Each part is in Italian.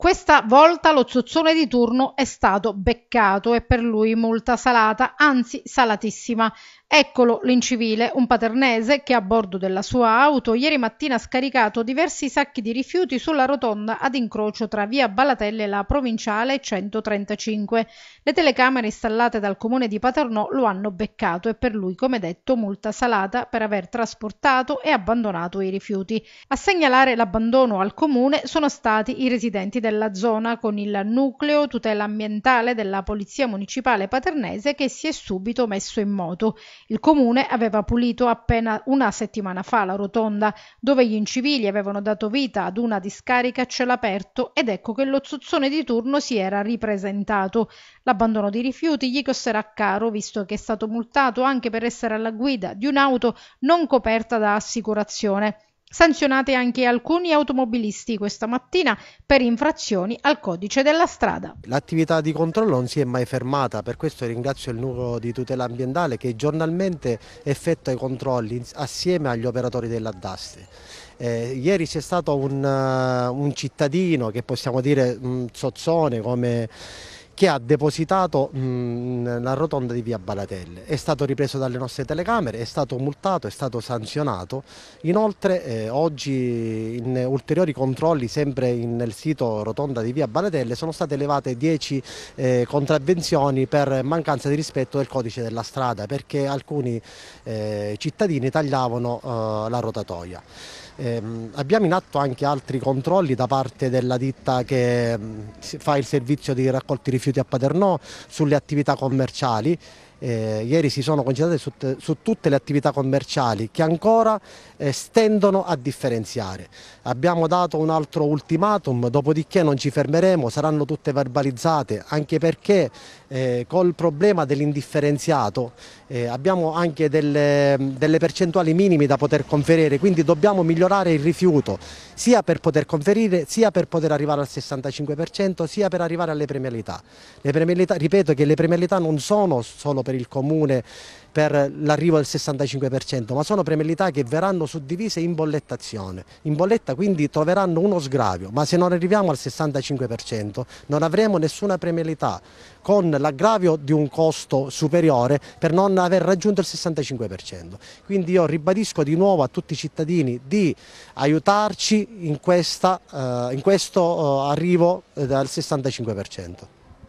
Questa volta lo zozzone di turno è stato beccato e per lui multa salata, anzi salatissima. Eccolo l'incivile, un paternese che a bordo della sua auto ieri mattina ha scaricato diversi sacchi di rifiuti sulla rotonda ad incrocio tra via Balatelle e la provinciale 135. Le telecamere installate dal comune di Paternò lo hanno beccato e per lui, come detto, multa salata per aver trasportato e abbandonato i rifiuti. A segnalare l'abbandono al comune sono stati i residenti del della zona con il nucleo tutela ambientale della Polizia Municipale Paternese che si è subito messo in moto. Il comune aveva pulito appena una settimana fa la rotonda dove gli incivili avevano dato vita ad una discarica a cielo aperto ed ecco che lo zozzone di turno si era ripresentato. L'abbandono di rifiuti gli costerà caro visto che è stato multato anche per essere alla guida di un'auto non coperta da assicurazione. Sanzionate anche alcuni automobilisti questa mattina per infrazioni al codice della strada. L'attività di controllo non si è mai fermata, per questo ringrazio il nucleo di tutela ambientale che giornalmente effettua i controlli assieme agli operatori della DASTE. Eh, ieri c'è stato un, uh, un, cittadino che possiamo dire un mm, sozzone come che ha depositato mh, la rotonda di via Balatelle. È stato ripreso dalle nostre telecamere, è stato multato, è stato sanzionato. Inoltre eh, oggi in ulteriori controlli sempre in, nel sito rotonda di via Balatelle sono state elevate 10 eh, contravvenzioni per mancanza di rispetto del codice della strada perché alcuni eh, cittadini tagliavano eh, la rotatoia. Eh, abbiamo in atto anche altri controlli da parte della ditta che mh, mm, fa il servizio di raccolti rifiuti a Paternò sulle attività commerciali eh, ieri si sono concentrate su, su, tutte le attività commerciali che ancora eh, stendono a differenziare. Abbiamo dato un altro ultimatum, dopodiché non ci fermeremo, saranno tutte verbalizzate, anche perché eh, col problema dell'indifferenziato eh, abbiamo anche delle, delle percentuali minimi da poter conferire, quindi dobbiamo migliorare il rifiuto, sia per poter conferire, sia per poter arrivare al 65%, sia per arrivare alle premialità. Le premialità ripeto che le premialità non sono solo per il comune per l'arrivo del 65%, ma sono premialità che verranno suddivise in bollettazione. In bolletta quindi troveranno uno sgravio, ma se non arriviamo al 65% non avremo nessuna premialità con l'aggravio di un costo superiore per non aver raggiunto il 65%. Quindi io ribadisco di nuovo a tutti i cittadini di aiutarci in, questa, eh, in questo eh, arrivo eh, al 65%.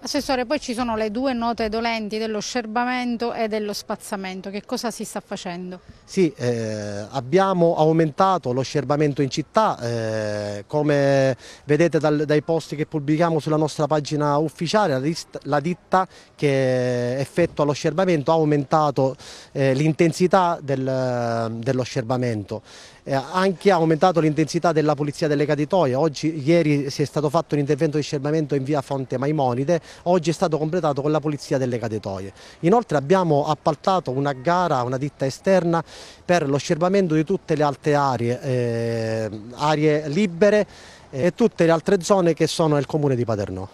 Assessore, poi ci sono le due note dolenti dello scerbamento e dello spazzamento. Che cosa si sta facendo? Sì, eh, abbiamo aumentato lo scerbamento in città, eh, come vedete dal, dai posti che pubblichiamo sulla nostra pagina ufficiale, la, dist, la ditta che effettua lo scerbamento ha aumentato eh, l'intensità del, dello scerbamento eh, anche aumentato l'intensità della pulizia delle caditoie. Oggi, ieri si è stato fatto un intervento di scerbamento in via Fonte Maimonide, oggi è stato completato con la pulizia delle caditoie. Inoltre abbiamo appaltato una gara una ditta esterna per lo scerbamento di tutte le altre aree, eh, aree libere eh, e tutte le altre zone che sono nel comune di Paternò.